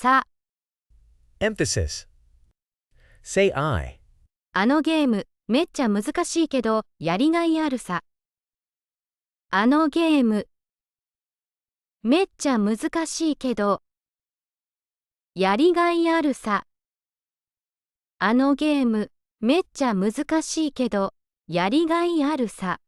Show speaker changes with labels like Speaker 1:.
Speaker 1: さ。emphasis. Say I. あのゲーム、めっちゃ難しいけど、やりがいあるさ。あのゲーム、めっちゃ難しいけど、やりがいあるさ。あのゲーム、めっちゃ難しいけど、やりがいあるさ。